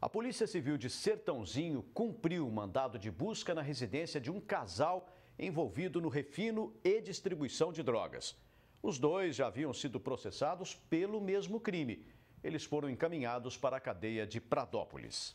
A Polícia Civil de Sertãozinho cumpriu o mandado de busca na residência de um casal envolvido no refino e distribuição de drogas. Os dois já haviam sido processados pelo mesmo crime. Eles foram encaminhados para a cadeia de Pradópolis.